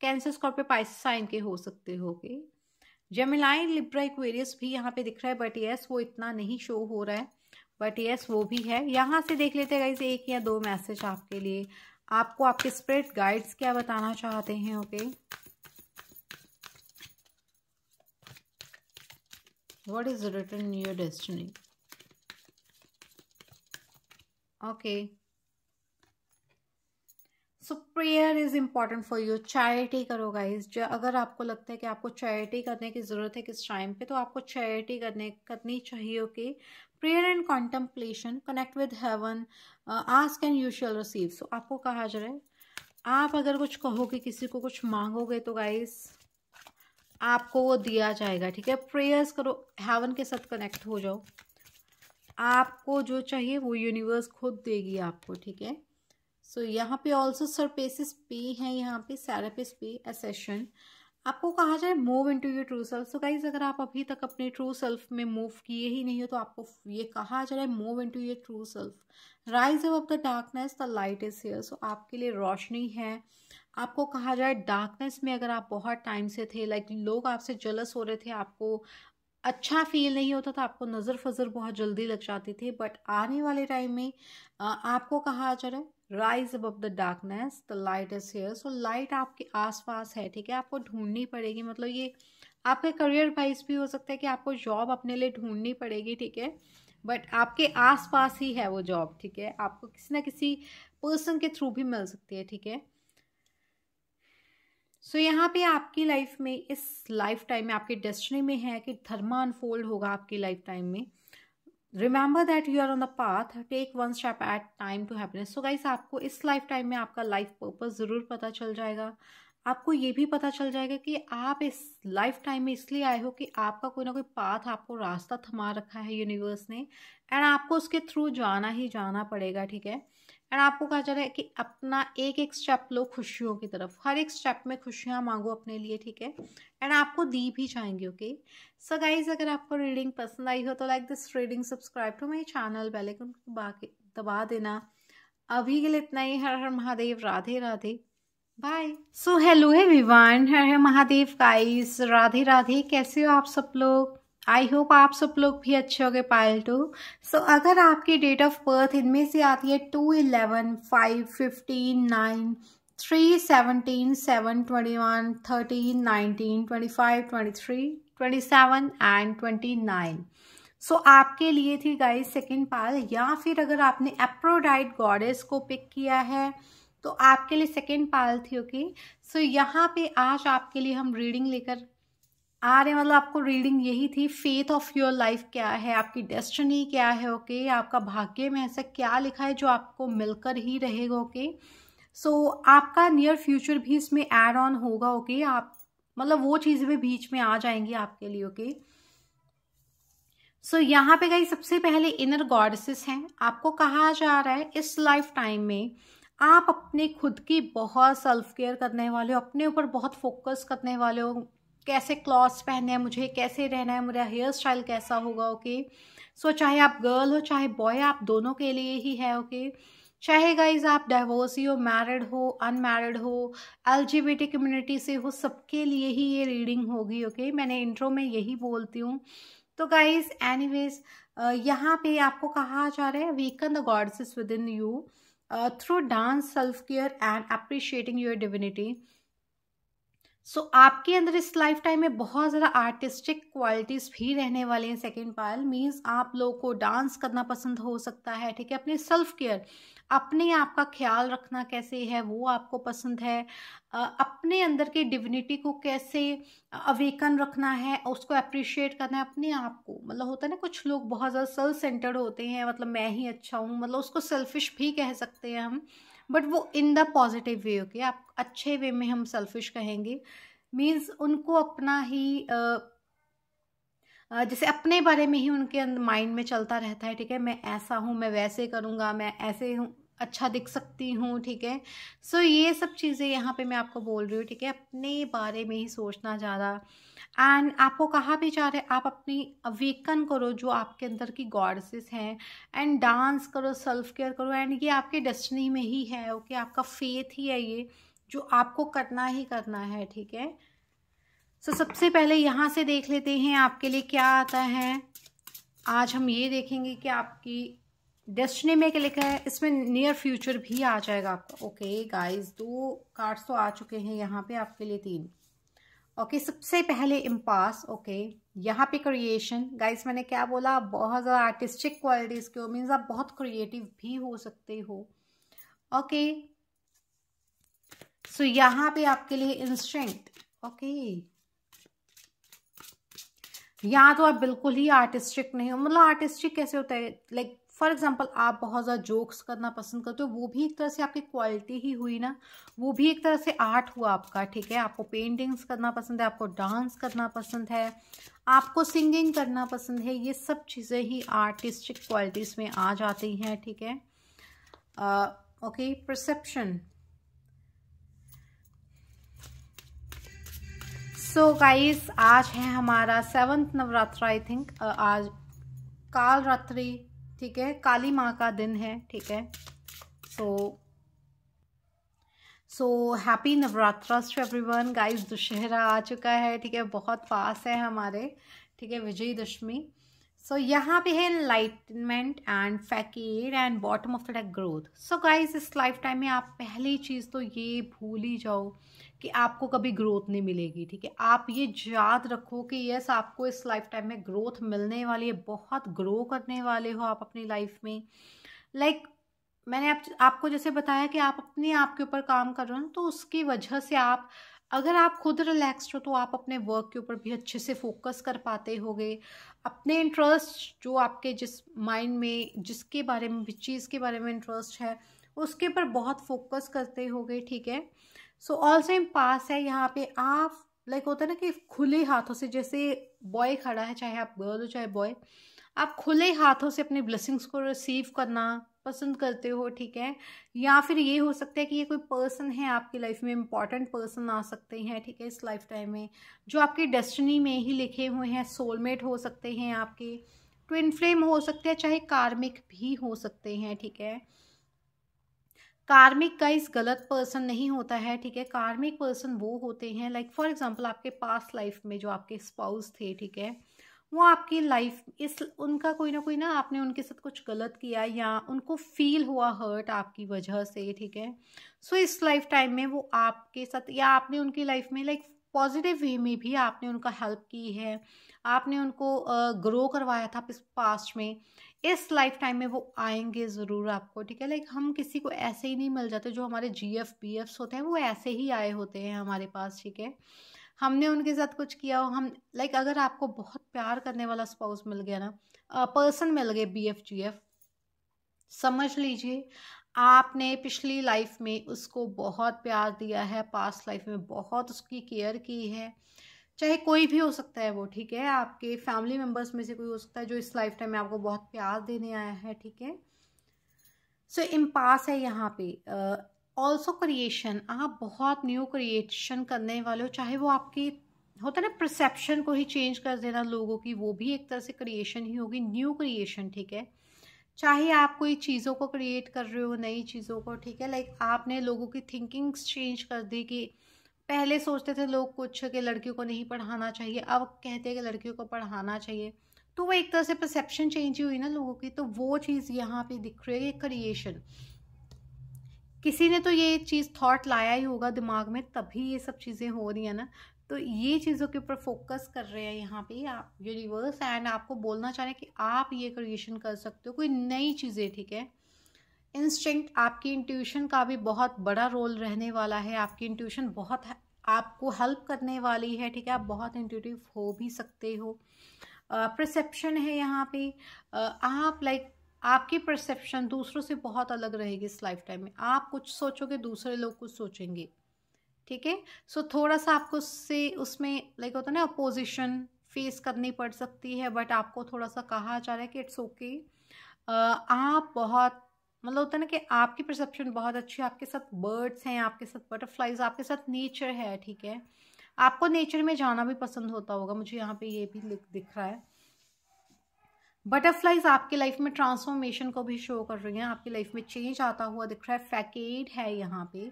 कैंसर स्कॉर्पियो पाइस साइन के हो सकते होगे जेमिलाइन लिब्रा इक्वेरियस भी यहाँ पे दिख रहा है बट यस वो इतना नहीं शो हो रहा है बट यस वो भी है यहाँ से देख लेते हैं गाइज एक या दो मैसेज आपके लिए आपको आपके स्प्रिट गाइड्स क्या बताना चाहते हैं okay what is written your destiny okay so prayer is important for you charity करो गाइज जो अगर आपको लगता है कि आपको चैरिटी करने की ज़रूरत है किस टाइम पे तो आपको चैरिटी करने करनी चाहिए okay prayer and contemplation connect with heaven ask and you shall receive so आपको कहा जा रहा है आप अगर कुछ कहोगे किसी को कुछ मांगोगे तो गाइज आपको वो दिया जाएगा ठीक है प्रेयर्स करो हेवन के साथ कनेक्ट हो जाओ आपको जो चाहिए वो यूनिवर्स खुद देगी आपको ठीक है सो so, यहाँ पे ऑल्सो सरपेसिस पी है यहाँ पे सैरापिस पी एसेशन आपको कहा जाए move into your true self so guys अगर आप अभी तक अपने ट्रू सेल्फ में मूव किए ही नहीं हो तो आपको ये कहा जा रहा है move into your true self rise above the darkness the light is here so आपके लिए रोशनी है आपको कहा जाए डार्कनेस में अगर आप बहुत टाइम से थे लाइक like, लोग आपसे जलस हो रहे थे आपको अच्छा फील नहीं होता था आपको नज़र फजर बहुत जल्दी लग जाती थी बट आने वाले टाइम में आपको कहा जा रहा है rise above the darkness the light is here so light आपके आसपास है ठीक है आपको ढूंढनी पड़ेगी मतलब ये आपके करियर वाइज भी हो सकता है कि आपको जॉब अपने लिए ढूंढनी पड़ेगी ठीक है बट आपके आसपास ही है वो जॉब ठीक है आपको किसी ना किसी पर्सन के थ्रू भी मिल सकती है ठीक है सो so, यहाँ पे आपकी लाइफ में इस लाइफ टाइम में आपके डेस्टिनी में है कि धर्मा अनफोल्ड होगा आपकी लाइफ टाइम में remember that you are on the path take one step at time to happiness so guys आपको इस लाइफ टाइम में आपका लाइफ पर्पज ज़रूर पता चल जाएगा आपको ये भी पता चल जाएगा कि आप इस लाइफ टाइम में इसलिए आए हो कि आपका कोई ना कोई पाथ आपको रास्ता थमा रखा है यूनिवर्स ने एंड आपको उसके थ्रू जाना ही जाना पड़ेगा ठीक है एंड आपको कहा जा रहा है कि अपना एक एक स्टेप लो खुशियों की तरफ हर एक स्टेप में खुशियाँ मांगो अपने लिए ठीक है एंड आपको दी भी जाएंगी ओके सो गाइज अगर आपको रीडिंग पसंद आई हो तो like this reading subscribe to my channel उनको बाकी दबा देना अभी के लिए इतना ही हर हर Mahadev Radhe Radhe bye so hello है विवान हर हर महादेव गाइज राधे राधे कैसे हो आप सब लोग आई होप आप सब लोग भी अच्छे हो गए पायल टू सो अगर आपकी डेट ऑफ बर्थ इनमें से आती है two eleven five fifteen nine three seventeen seven twenty one thirteen nineteen twenty five twenty three twenty seven and twenty nine so आपके लिए थी गाइस सेकेंड पाल या फिर अगर आपने एप्रोडाइट गॉडेस को पिक किया है तो आपके लिए सेकेंड पाल थी ओके सो यहाँ पे आज आपके लिए हम रीडिंग लेकर आ रहे हैं मतलब आपको रीडिंग यही थी फेथ ऑफ योर लाइफ क्या है आपकी डेस्टिनी क्या है ओके okay? आपका भाग्य में ऐसा क्या लिखा है जो आपको मिलकर ही रहेगा ओके okay? सो so, आपका नियर फ्यूचर भी इसमें एड ऑन होगा ओके okay? आप मतलब वो चीज़ें भी बीच में आ जाएंगी आपके लिए ओके okay? सो so, यहाँ पे गई सबसे पहले इनर गॉडसेस हैं आपको कहा जा रहा है इस लाइफ टाइम में आप अपने खुद की बहुत सेल्फ केयर करने वाले हो अपने ऊपर बहुत फोकस करने वाले हो कैसे क्लॉथ्स पहने हैं मुझे कैसे रहना है मेरा हेयर स्टाइल कैसा होगा ओके सो चाहे आप गर्ल हो चाहे बॉय आप दोनों के लिए ही है ओके चाहे गाइज आप डाइवोर्सी हो मैरिड हो अनमैरिड हो एल कम्युनिटी से हो सबके लिए ही ये रीडिंग होगी ओके okay? मैंने इंट्रो में यही बोलती हूँ तो गाइज एनीवेज यहाँ पे आपको कहा जा रहा है waken the gods within you through dance self care and appreciating your divinity so so, आपके अंदर इस लाइफ टाइम में बहुत ज़्यादा आर्टिस्टिक क्वालिटीज़ भी रहने वाले हैं सेकेंड पायल मीन्स आप लोगों को डांस करना पसंद हो सकता है ठीक है अपने सेल्फ केयर अपने आप का ख्याल रखना कैसे है वो आपको पसंद है अपने अंदर की डिविनिटी को कैसे अवेकन रखना है उसको अप्रिशिएट करना है अपने आप को मतलब होता है ना कुछ लोग बहुत ज़्यादा सेल्फ सेंटर्ड होते हैं मतलब मैं ही अच्छा हूँ मतलब उसको सेल्फिश भी कह सकते हैं हम बट वो in the positive way okay आप अच्छे वे में हम सेल्फिश कहेंगे मीन्स उनको अपना ही uh, जैसे अपने बारे में ही उनके माइंड में चलता रहता है ठीक है मैं ऐसा हूँ मैं वैसे करूँगा मैं ऐसे हूँ अच्छा दिख सकती हूँ ठीक है सो ये सब चीज़ें यहाँ पे मैं आपको बोल रही हूँ ठीक है अपने बारे में ही सोचना ज़्यादा एंड आपको कहा भी जा रहा है आप अपनी अवेकन करो जो आपके अंदर की गॉडसेस हैं एंड डांस करो सेल्फ केयर करो एंड ये आपके डेस्टिनी में ही है ओके okay? आपका फेथ ही है ये जो आपको करना ही करना है ठीक है सो so, सबसे पहले यहाँ से देख लेते हैं आपके लिए क्या आता है आज हम ये देखेंगे कि आपकी डेस्टिनी में क्या लिखा है इसमें नियर फ्यूचर भी आ जाएगा आपका ओके गाइस दो कार्ड्स तो आ चुके हैं यहाँ पे आपके लिए तीन ओके okay, सबसे पहले इम्पास ओके okay, यहाँ पे क्रिएशन गाइस मैंने क्या बोला बहुत ज़्यादा आर्टिस्टिक क्वालिटीज़ के हो मीन्स आप बहुत क्रिएटिव भी हो सकते हो ओके सो यहाँ पे आपके लिए इंस्टेंट ओके यहाँ तो आप बिल्कुल ही आर्टिस्टिक नहीं हो मतलब आर्टिस्टिक कैसे होता है लाइक like, फॉर एग्जाम्पल आप बहुत ज़्यादा जोक्स करना पसंद करते हो वो भी एक तरह से आपकी क्वालिटी ही हुई ना वो भी एक तरह से आर्ट हुआ आपका ठीक है आपको पेंटिंग्स करना पसंद है आपको डांस करना पसंद है आपको सिंगिंग करना पसंद है ये सब चीज़ें ही आर्टिस्टिक क्वालिटीज़ में आ जाती हैं ठीक है ओके परसेप्शन सो गाइस आज है हमारा सेवन्थ नवरात्र आई थिंक आज काल रात्रि ठीक है काली माँ का दिन है ठीक है so so happy Navratra to everyone guys Dussehra आ चुका है ठीक है बहुत पास है हमारे ठीक है विजयदशमी सो so, यहाँ पे है enlightenment and facade and bottom of the growth so guys इस लाइफ टाइम में आप पहली चीज़ तो ये भूल ही जाओ कि आपको कभी ग्रोथ नहीं मिलेगी ठीक है आप ये याद रखो कि यस आपको इस लाइफ टाइम में ग्रोथ मिलने वाली है बहुत ग्रो करने वाले हो आप अपनी लाइफ में लाइक like, मैंने आप आपको जैसे बताया कि आप अपने आप के ऊपर काम कर रहे हो ना तो उसकी वजह से आप अगर आप खुद रिलैक्स्ड हो तो आप अपने वर्क के ऊपर भी अच्छे से फोकस कर पाते होगे अपने इंटरेस्ट जो आपके जिस माइंड में जिसके बारे में जिस चीज़ के बारे में इंटरेस्ट है उसके ऊपर बहुत फोकस करते होगे ठीक है सो ऑल्सो इन पास है यहाँ पे आप लाइक होता है ना कि खुले हाथों से जैसे बॉय खड़ा है चाहे आप गर्ल हो चाहे बॉय आप खुले हाथों से अपने ब्लेसिंग्स को रिसीव करना पसंद करते हो ठीक है या फिर ये हो सकता है कि ये कोई पर्सन है आपकी लाइफ में इंपॉर्टेंट पर्सन आ सकते हैं ठीक है इस लाइफ टाइम में जो आपके डेस्टिनी में ही लिखे हुए हैं सोलमेट हो सकते हैं आपके ट्विन फ्लेम हो सकते हैं चाहे कार्मिक भी हो सकते हैं ठीक है कार्मिक का इस गलत पर्सन नहीं होता है ठीक है कार्मिक पर्सन वो होते हैं लाइक फॉर एग्जांपल आपके पास्ट लाइफ में जो आपके स्पाउस थे ठीक है वो आपकी लाइफ इस उनका कोई ना कोई ना आपने उनके साथ कुछ गलत किया या उनको फील हुआ हर्ट आपकी वजह से ठीक है सो so, इस लाइफ टाइम में वो आपके साथ या आपने उनकी लाइफ में लाइक पॉजिटिव वे में भी आपने उनका हेल्प की है आपने उनको ग्रो करवाया था पास्ट में इस लाइफ टाइम में वो आएंगे ज़रूर आपको ठीक है लाइक हम किसी को ऐसे ही नहीं मिल जाते जो हमारे जी एफ बी एफ्स होते हैं वो ऐसे ही आए होते हैं हमारे पास ठीक है हमने उनके साथ कुछ किया हो हम लाइक अगर आपको बहुत प्यार करने वाला स्पाउस मिल गया ना पर्सन मिल गए बी एफ जी एफ समझ लीजिए आपने पिछली लाइफ में उसको बहुत प्यार दिया है पास्ट लाइफ में बहुत उसकी केयर की है चाहे कोई भी हो सकता है वो ठीक है आपके फैमिली मेम्बर्स में से कोई हो सकता है जो इस लाइफ टाइम में आपको बहुत प्यार देने आया है ठीक है सो इम्पास है यहाँ पे ऑल्सो uh, क्रिएशन आप बहुत न्यू क्रिएशन करने वाले हो चाहे वो आपके होता है ना परसेप्शन को ही चेंज कर देना लोगों की वो भी एक तरह से क्रिएशन ही होगी न्यू क्रिएशन ठीक है चाहे आप कोई चीज़ों को क्रिएट कर रहे हो नई चीज़ों को ठीक है लाइक आपने लोगों की थिंकिंग्स चेंज कर दी कि पहले सोचते थे लोग कुछ कि लड़कियों को नहीं पढ़ाना चाहिए अब कहते हैं कि लड़कियों को पढ़ाना चाहिए तो वो एक तरह से परसेप्शन चेंज हुई ना लोगों की तो वो चीज़ यहाँ पे दिख रही है क्रिएशन किसी ने तो ये चीज़ थॉट लाया ही होगा दिमाग में तभी ये सब चीज़ें हो रही है ना तो ये चीज़ों के ऊपर फोकस कर रहे हैं यहाँ पे आप यूनिवर्स एंड आपको बोलना चाह रहे हैं कि आप ये क्रिएशन कर सकते हो कोई नई चीज़ें ठीक है इंस्टिंक्ट आपकी इंट्यूशन का भी बहुत बड़ा रोल रहने वाला है आपकी इंट्यूशन बहुत आपको हेल्प करने वाली है ठीक है आप बहुत इंट्यूटिव हो भी सकते हो परसेप्शन uh, है यहाँ पे uh, आप लाइक like, आपकी परसेप्शन दूसरों से बहुत अलग रहेगी इस लाइफ टाइम में आप कुछ सोचोगे दूसरे लोग कुछ सोचेंगे ठीक है सो थोड़ा सा आपको उससे उसमें लाइक होता है ना अपोजिशन फेस करनी पड़ सकती है बट आपको थोड़ा सा कहा जा रहा है कि इट्स ओके okay. uh, आप बहुत मतलब होता है ना कि आपकी परसेप्शन बहुत अच्छी है आपके साथ बर्ड्स हैं आपके साथ बटरफ्लाइज आपके साथ नेचर है ठीक है आपको नेचर में जाना भी पसंद होता होगा मुझे यहाँ पे ये भी दिख रहा है बटरफ्लाइज आपकी लाइफ में ट्रांसफॉर्मेशन को भी शो कर रही हैं आपकी लाइफ में चेंज आता हुआ दिख रहा है फैकेड है यहाँ पे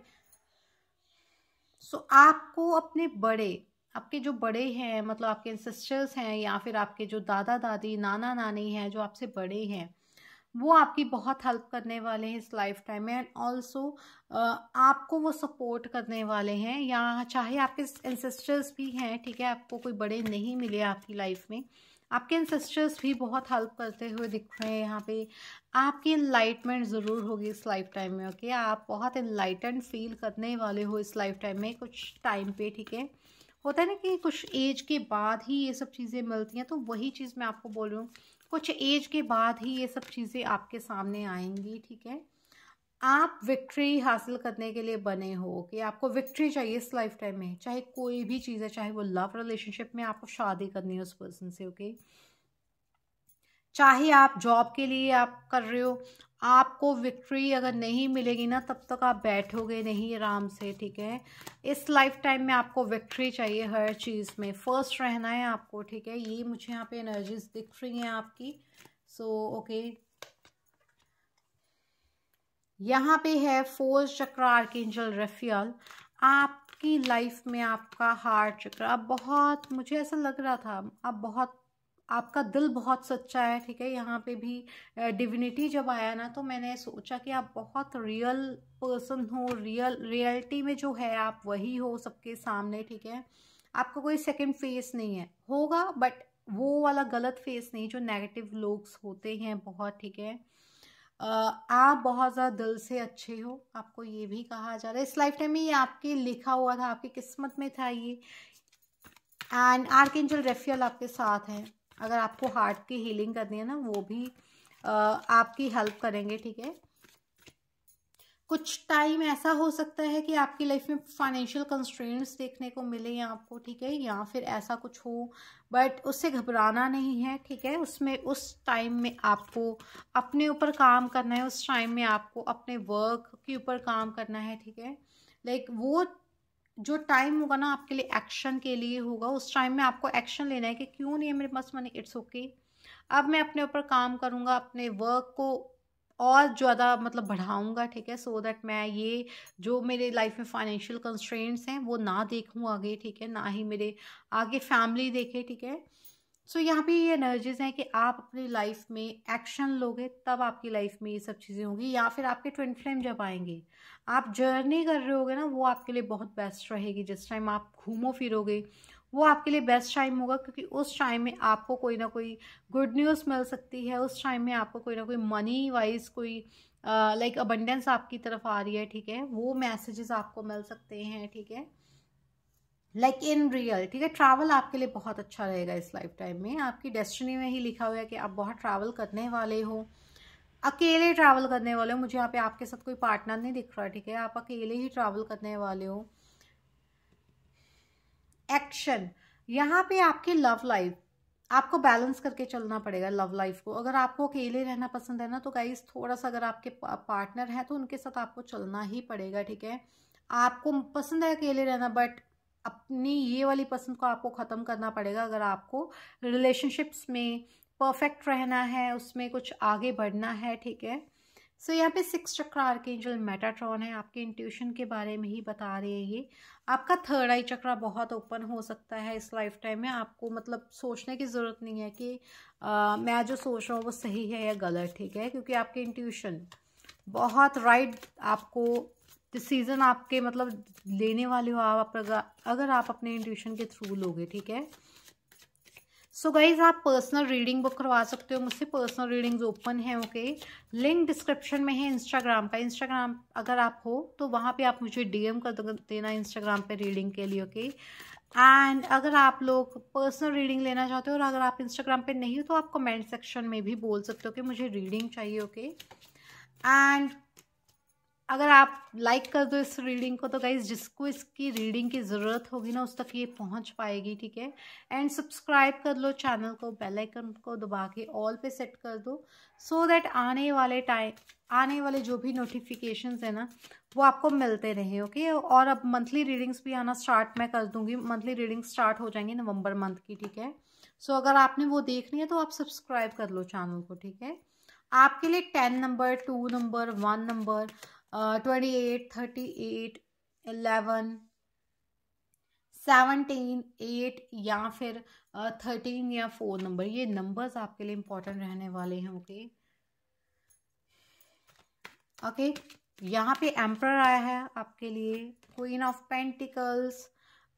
सो so, आपको अपने बड़े आपके जो बड़े हैं मतलब आपके इंसेस्टर्स हैं या फिर आपके जो दादा दादी नाना नानी हैं जो आपसे बड़े हैं वो आपकी बहुत हेल्प करने वाले हैं इस लाइफ टाइम में एंड ऑल्सो आपको वो सपोर्ट करने वाले हैं या चाहे आपके एंसेस्टर्स भी हैं ठीक है आपको कोई बड़े नहीं मिले आपकी लाइफ में आपके एंसेस्टर्स भी बहुत हेल्प करते हुए दिख रहे हैं यहाँ पे आपकी इनलाइटमेंट ज़रूर होगी इस लाइफ टाइम में ओके आप बहुत इनलाइटेंड फील करने वाले हो इस लाइफ टाइम में कुछ टाइम पे ठीक है होता है ना कि कुछ एज के बाद ही ये सब चीज़ें मिलती हैं तो वही चीज़ मैं आपको बोल रही हूँ कुछ एज के बाद ही ये सब चीज़ें आपके सामने आएंगी ठीक है आप विक्ट्री हासिल करने के लिए बने हो कि आपको विक्ट्री चाहिए इस लाइफ टाइम में चाहे कोई भी चीज़ है चाहे वो लव रिलेशनशिप में आपको शादी करनी है उस पर्सन से ओके okay? चाहे आप जॉब के लिए आप कर रहे हो आपको विक्ट्री अगर नहीं मिलेगी ना तब तक आप बैठोगे नहीं आराम से ठीक है इस लाइफ टाइम में आपको विक्ट्री चाहिए हर चीज़ में फर्स्ट रहना है आपको ठीक है ये मुझे यहाँ पे एनर्जीज दिख रही हैं आपकी सो so, ओके okay. यहाँ पे है फोर चक्र आर्किंजल रेफियल आपकी लाइफ में आपका हार्ट चक्र अब बहुत मुझे ऐसा लग रहा था अब बहुत आपका दिल बहुत सच्चा है ठीक है यहाँ पे भी डिविनिटी जब आया ना तो मैंने सोचा कि आप बहुत रियल पर्सन हो रियल रियलिटी में जो है आप वही हो सबके सामने ठीक है आपका कोई सेकंड फेस नहीं है होगा बट वो वाला गलत फेस नहीं जो नेगेटिव लोग होते हैं बहुत ठीक है आप बहुत ज़्यादा दिल से अच्छे हो आपको ये भी कहा जा रहा है इस लाइफ टाइम में ये आपके लिखा हुआ था आपकी किस्मत में था ये एंड आर्क एंजल रेफियल आपके साथ हैं अगर आपको हार्ट की हीलिंग करनी है ना वो भी आपकी हेल्प करेंगे ठीक है कुछ टाइम ऐसा हो सकता है कि आपकी लाइफ में फाइनेंशियल कंस्ट्रेंट्स देखने को मिले या आपको ठीक है या फिर ऐसा कुछ हो बट उससे घबराना नहीं है ठीक है उसमें उस टाइम में आपको अपने ऊपर काम करना है उस टाइम में आपको अपने वर्क के ऊपर काम करना है ठीक है लाइक वो जो टाइम होगा ना आपके लिए एक्शन के लिए होगा उस टाइम में आपको एक्शन लेना है कि क्यों नहीं है मेरे पास मनी इट्स ओके अब मैं अपने ऊपर काम करूँगा अपने वर्क को और ज़्यादा मतलब बढ़ाऊँगा ठीक है सो so दैट मैं ये जो मेरे लाइफ में फाइनेंशियल कंस्ट्रेंट्स हैं वो ना देखूँ आगे ठीक है ना ही मेरे आगे फैमिली देखे ठीक है सो so, यहाँ पे ये एनर्जीज हैं कि आप अपनी लाइफ में एक्शन लोगे तब आपकी लाइफ में ये सब चीज़ें होंगी या फिर आपके ट्विन फ्लेम जब आएंगे आप जर्नी कर रहे होगे ना वो आपके लिए बहुत बेस्ट रहेगी जिस टाइम आप घूमो फिरोगे वो आपके लिए बेस्ट टाइम होगा क्योंकि उस टाइम में आपको कोई ना कोई गुड न्यूज़ मिल सकती है उस टाइम में आपको कोई ना कोई मनी वाइज कोई लाइक uh, अबंडेंस like आपकी तरफ आ रही है ठीक है वो मैसेजेस आपको मिल सकते हैं ठीक है लाइक इन रियल ठीक है ट्रैवल आपके लिए बहुत अच्छा रहेगा इस लाइफ टाइम में आपकी डेस्टिनी में ही लिखा हुआ है कि आप बहुत ट्रैवल करने वाले हो अकेले ट्रैवल करने वाले हो मुझे यहाँ पे आपके साथ कोई पार्टनर नहीं दिख रहा ठीक है आप अकेले ही ट्रैवल करने वाले हो एक्शन यहाँ पे आपकी लव लाइफ आपको बैलेंस करके चलना पड़ेगा लव लाइफ को अगर आपको अकेले रहना पसंद है ना तो गाइज थोड़ा सा अगर आपके पार्टनर है तो उनके साथ आपको चलना ही पड़ेगा ठीक है आपको पसंद है अकेले रहना बट अपनी ये वाली पसंद को आपको ख़त्म करना पड़ेगा अगर आपको रिलेशनशिप्स में परफेक्ट रहना है उसमें कुछ आगे बढ़ना है ठीक है सो so, यहाँ पे सिक्स चक्र आर्केंजल मेटाट्रॉन है आपके इंट्यूशन के बारे में ही बता रहे हैं ये आपका थर्ड आई चक्र बहुत ओपन हो सकता है इस लाइफ टाइम में आपको मतलब सोचने की ज़रूरत नहीं है कि आ, मैं जो सोच रहा हूँ वो सही है या गलत ठीक है क्योंकि आपके इंट्यूशन बहुत राइट right आपको डिसीज़न आपके मतलब लेने वाले हो आप अगर आप अपने इंट्यूशन के थ्रू लोगे ठीक है सो so गाइज आप पर्सनल रीडिंग बुक करवा सकते हो मुझसे पर्सनल रीडिंग्स ओपन है ओके लिंक डिस्क्रिप्शन में है इंस्टाग्राम का इंस्टाग्राम अगर आप हो तो वहाँ पे आप मुझे डीएम कर देना इंस्टाग्राम पे रीडिंग के लिए ओके okay? एंड अगर आप लोग पर्सनल रीडिंग लेना चाहते हो और अगर आप इंस्टाग्राम पे नहीं हो तो आप कमेंट सेक्शन में भी बोल सकते हो कि मुझे रीडिंग चाहिए ओके okay? एंड अगर आप लाइक कर दो इस रीडिंग को तो गाइज जिसको इसकी रीडिंग की ज़रूरत होगी ना उस तक ये पहुंच पाएगी ठीक है एंड सब्सक्राइब कर लो चैनल को बेल आइकन को दबा के ऑल पे सेट कर दो सो so दैट आने वाले टाइम आने वाले जो भी नोटिफिकेशंस है ना वो आपको मिलते रहे ओके और अब मंथली रीडिंग्स भी आना स्टार्ट मैं कर दूँगी मंथली रीडिंग्स स्टार्ट हो जाएंगी नवम्बर मंथ की ठीक है सो so अगर आपने वो देखनी है तो आप सब्सक्राइब कर लो चैनल को ठीक है आपके लिए ten number two number one number twenty eight thirty eight eleven seventeen eight या फिर थर्टीन uh, या फोर नंबर ये नंबर्स आपके लिए इम्पोर्टेंट रहने वाले हैं ओके ओके यहाँ पे एम्पर आया है आपके लिए queen of pentacles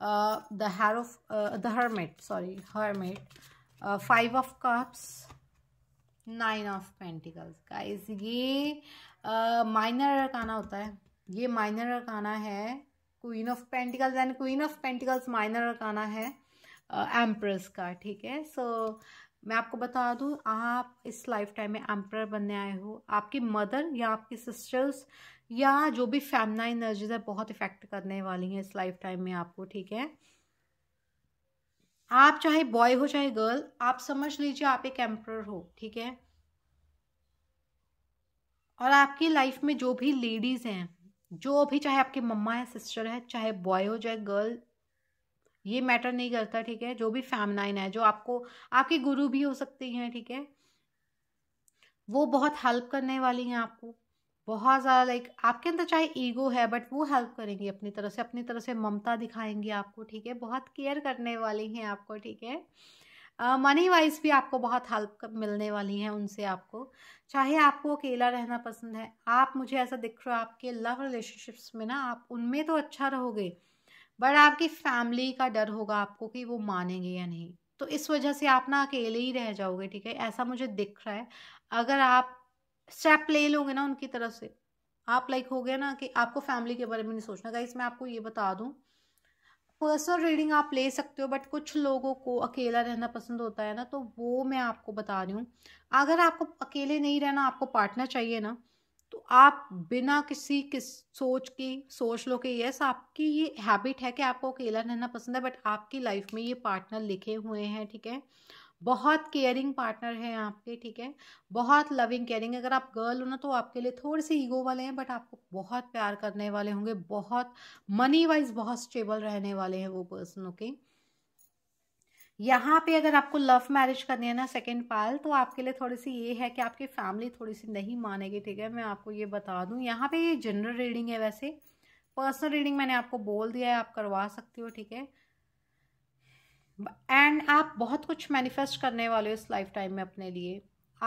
the her of the hermit sorry hermit five of cups nine of pentacles का ये माइनर uh, अरकाना होता है ये माइनर अरकाना है queen of pentacles and queen of pentacles minor arcana है एम्प्रस uh, का ठीक है सो so, मैं आपको बता दूं आप इस लाइफ टाइम में एम्प्रर बनने आए हो आपकी मदर या आपकी सिस्टर्स या जो भी फैमना एनर्जीज है बहुत इफेक्ट करने वाली हैं इस लाइफ टाइम में आपको ठीक है आप चाहे बॉय हो चाहे गर्ल आप समझ लीजिए आप एक एम्प्रर हो ठीक है और आपकी लाइफ में जो भी लेडीज़ हैं जो भी चाहे आपके मम्मा है सिस्टर है चाहे बॉय हो चाहे गर्ल ये मैटर नहीं करता ठीक है जो भी फैमनाइन है जो आपको आपके गुरु भी हो सकती हैं ठीक है वो बहुत हेल्प करने वाली हैं आपको बहुत ज़्यादा लाइक आपके अंदर चाहे ईगो है बट वो हेल्प करेंगी अपनी तरह से अपनी तरह से ममता दिखाएंगी आपको ठीक है बहुत केयर करने वाली हैं आपको ठीक है मनी वाइज भी आपको बहुत हेल्प मिलने वाली है उनसे आपको चाहे आपको अकेला रहना पसंद है आप मुझे ऐसा दिख रहा हो आपके लव रिलेशनशिप्स में ना आप उनमें तो अच्छा रहोगे बट आपकी फैमिली का डर होगा आपको कि वो मानेंगे या नहीं तो इस वजह से आप ना अकेले ही रह जाओगे ठीक है ऐसा मुझे दिख रहा है अगर आप स्टेप ले लोगे ना उनकी तरफ से आप लाइक हो गया ना कि आपको फैमिली के बारे में नहीं सोचना गाइस मैं आपको ये बता दूँ पर्सनल रीडिंग आप ले सकते हो बट कुछ लोगों को अकेला रहना पसंद होता है ना तो वो मैं आपको बता रही हूँ अगर आपको अकेले नहीं रहना आपको पार्टनर चाहिए ना तो आप बिना किसी किस सोच के सोच लो कि यस आपकी ये हैबिट है कि आपको अकेला रहना पसंद है बट आपकी लाइफ में ये पार्टनर लिखे हुए हैं ठीक है थीके? बहुत केयरिंग पार्टनर हैं आपके ठीक है बहुत लविंग केयरिंग अगर आप गर्ल हो ना तो आपके लिए थोड़े से ईगो वाले हैं बट आपको बहुत प्यार करने वाले होंगे बहुत मनी वाइज बहुत स्टेबल रहने वाले हैं वो पर्सन ओके यहाँ पे अगर आपको लव मैरिज करनी है ना सेकेंड पाल तो आपके लिए थोड़ी सी ये है कि आपकी फैमिली थोड़ी सी नहीं मानेगी ठीक है मैं आपको ये बता दूँ यहाँ पे ये जनरल रीडिंग है वैसे पर्सनल रीडिंग मैंने आपको बोल दिया है आप करवा सकती हो ठीक है एंड आप बहुत कुछ मैनिफेस्ट करने वाले हो इस लाइफ टाइम में अपने लिए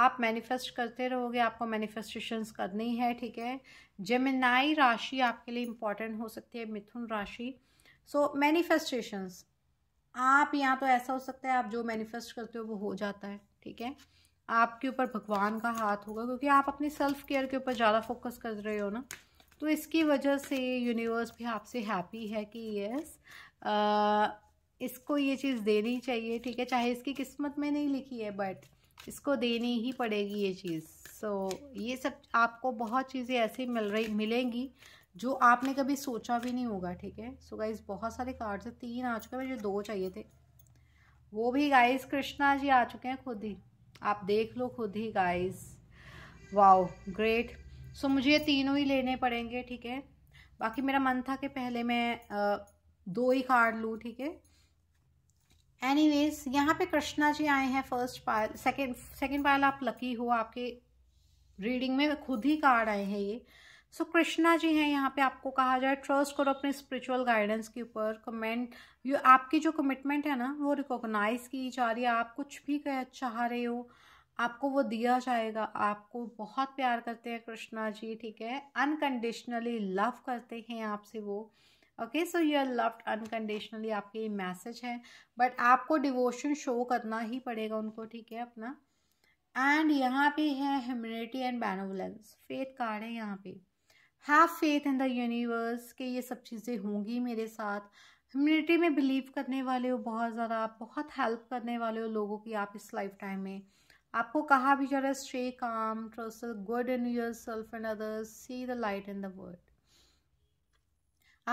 आप मैनिफेस्ट करते रहोगे आपको मैनिफेस्टेशन करनी है ठीक है जेमिनाई राशि आपके लिए इम्पॉर्टेंट हो सकती है मिथुन राशि सो मैनिफेस्टेशंस आप यहाँ तो ऐसा हो सकता है आप जो मैनिफेस्ट करते हो वो हो जाता है ठीक है आपके ऊपर भगवान का हाथ होगा क्योंकि आप अपनी सेल्फ केयर के ऊपर ज़्यादा फोकस कर रहे हो ना तो इसकी वजह से यूनिवर्स भी आपसे हैप्पी है कि यस इसको ये चीज़ देनी चाहिए ठीक है चाहे इसकी किस्मत में नहीं लिखी है बट इसको देनी ही पड़ेगी ये चीज़ सो so, ये सब आपको बहुत चीज़ें ऐसी मिल रही मिलेंगी जो आपने कभी सोचा भी नहीं होगा ठीक है सो गाइज बहुत सारे कार्ड्स हैं तीन आ चुके हैं मुझे दो चाहिए थे वो भी गाइज कृष्णा जी आ चुके हैं खुद ही आप देख लो खुद ही गाइज वाओ ग्रेट सो मुझे ये तीनों ही लेने पड़ेंगे ठीक है बाकी मेरा मन था कि पहले मैं दो ही कार्ड लूँ ठीक है एनीवेज यहाँ पे कृष्णा जी आए हैं first pile second second pile आप लकी हो आपके रीडिंग में खुद ही कार्ड आए हैं ये सो so, कृष्णा जी हैं यहाँ पे आपको कहा जाए ट्रस्ट करो अपने स्पिरिचुअल गाइडेंस के ऊपर कमेंट ये आपकी जो कमिटमेंट है ना वो रिकॉग्नाइज की जा रही है आप कुछ भी कह चाह रहे हो आपको वो दिया जाएगा आपको बहुत प्यार करते हैं कृष्णा जी ठीक है अनकंडीशनली लव करते हैं आपसे वो okay so you are loved unconditionally आपके ये मैसेज है बट आपको डिवोशन शो करना ही पड़ेगा उनको ठीक है अपना एंड यहाँ पे है humanity and benevolence faith card है यहाँ पे have faith in the universe के ये सब चीज़ें होंगी मेरे साथ ह्यूमिनिटी में बिलीव करने वाले हो बहुत ज़्यादा आप बहुत हेल्प करने वाले हो लोगों की आप इस लाइफ टाइम में आपको कहा भी जा रहा है stay calm trust good in yourself and others see the light in the world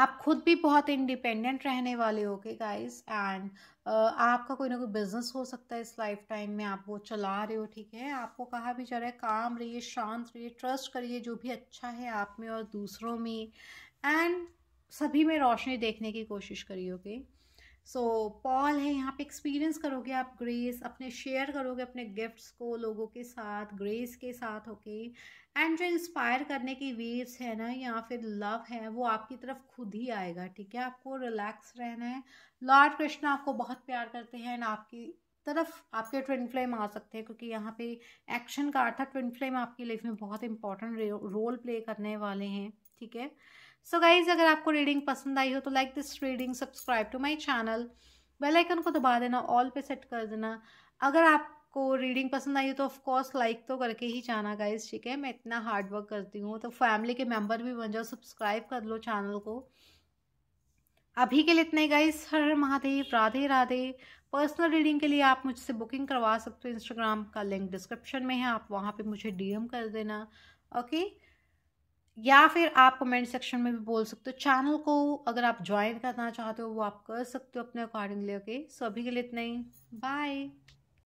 आप खुद भी बहुत इंडिपेंडेंट रहने वाले होगे गाइज एंड आपका कोई ना कोई बिजनेस हो सकता है इस लाइफ टाइम में आप वो चला रहे हो ठीक है आपको कहा भी जा रहा है काम रहिए शांत रहिए ट्रस्ट करिए जो भी अच्छा है आप में और दूसरों में एंड सभी में रोशनी देखने की कोशिश करिए ओके सो so, पॉल है यहाँ पे एक्सपीरियंस करोगे आप ग्रेस अपने शेयर करोगे अपने गिफ्ट्स को लोगों के साथ ग्रेस के साथ होके एंड जो इंस्पायर करने की वेव्स है ना या फिर लव है वो आपकी तरफ खुद ही आएगा ठीक है आपको रिलैक्स रहना है लॉर्ड कृष्णा आपको बहुत प्यार करते हैं एंड आपकी तरफ आपके ट्विन फ्लेम आ सकते हैं क्योंकि यहाँ पे एक्शन का अर्थ ट्विन फ्लेम आपकी लाइफ में बहुत इंपॉर्टेंट रोल प्ले करने वाले हैं ठीक है सो गाइज अगर आपको रीडिंग पसंद आई हो तो like this reading subscribe to my channel bell icon को दबा देना ऑल पे सेट कर देना अगर आपको रीडिंग पसंद आई हो तो ऑफकोर्स लाइक तो करके ही जाना गाइज ठीक है मैं इतना हार्ड वर्क करती हूँ तो फैमिली के मेम्बर भी बन जाओ सब्सक्राइब कर लो चैनल को अभी के लिए इतने गाइज हर महादेव राधे राधे पर्सनल रीडिंग के लिए आप मुझसे बुकिंग करवा सकते हो इंस्टाग्राम का लिंक डिस्क्रिप्शन में है आप वहाँ पे मुझे डीएम कर देना ओके okay? या फिर आप कमेंट सेक्शन में भी बोल सकते हो चैनल को अगर आप ज्वाइन करना चाहते हो वो आप कर सकते हो अपने अकॉर्डिंगली ओके सो अभी के लिए इतना ही बाय